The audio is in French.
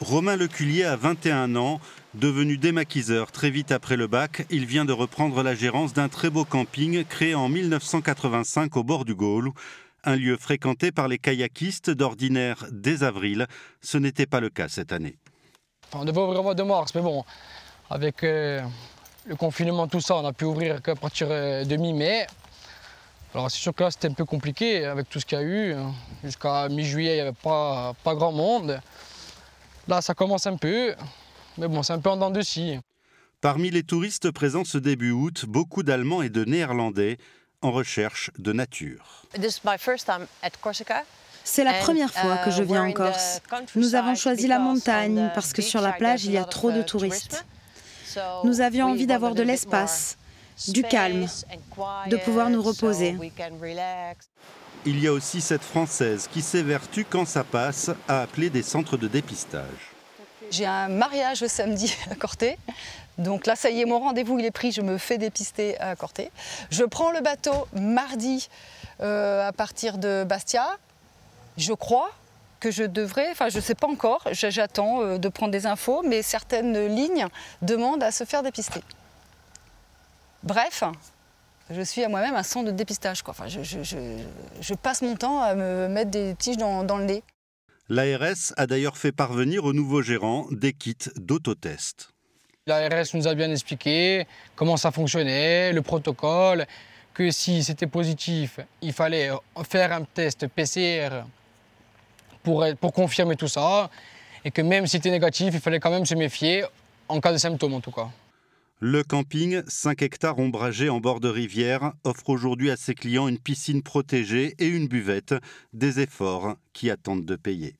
Romain Leculier a 21 ans, devenu démaquiseur très vite après le bac. Il vient de reprendre la gérance d'un très beau camping créé en 1985 au bord du Gaulle. Un lieu fréquenté par les kayakistes d'ordinaire dès avril. Ce n'était pas le cas cette année. On devait ouvrir au mois de mars, mais bon, avec euh, le confinement, tout ça, on a pu ouvrir qu'à partir euh, de mi-mai. Alors c'est sûr que là c'était un peu compliqué avec tout ce qu'il y a eu. Jusqu'à mi-juillet, il n'y avait pas grand monde. Là, ça commence un peu, mais bon, c'est un peu en dents de scie. Parmi les touristes présents ce début août, beaucoup d'Allemands et de Néerlandais en recherche de nature. C'est la première fois que je uh, viens en Corse. Nous avons choisi la montagne uh, parce que sur la plage, il y a trop de touristes. Nous avions envie d'avoir de l'espace, du calme, de pouvoir nous reposer il y a aussi cette Française qui s'évertue quand ça passe à appeler des centres de dépistage. J'ai un mariage samedi à Corté. Donc là, ça y est, mon rendez-vous, il est pris. Je me fais dépister à Corté. Je prends le bateau mardi euh, à partir de Bastia. Je crois que je devrais, enfin je ne sais pas encore, j'attends euh, de prendre des infos, mais certaines lignes demandent à se faire dépister. Bref, je suis à moi-même un centre de dépistage. Enfin, je, passe mon temps à me mettre des tiges dans, le nez. L'ARS a d'ailleurs fait parvenir au nouveau gérant des kits d'autotest. L'ARS nous a bien expliqué comment ça fonctionnait, le protocole, que si c'était positif, il fallait euh, faire un test PCR pour, euh, pour confirmer tout ça, et que même si c'était négatif, il fallait quand même se méfier en cas de symptômes en tout cas. Le camping, 5 hectares ombragés en bord de rivière, offre aujourd'hui à ses clients une piscine protégée et une buvette, des efforts qui attendent de payer.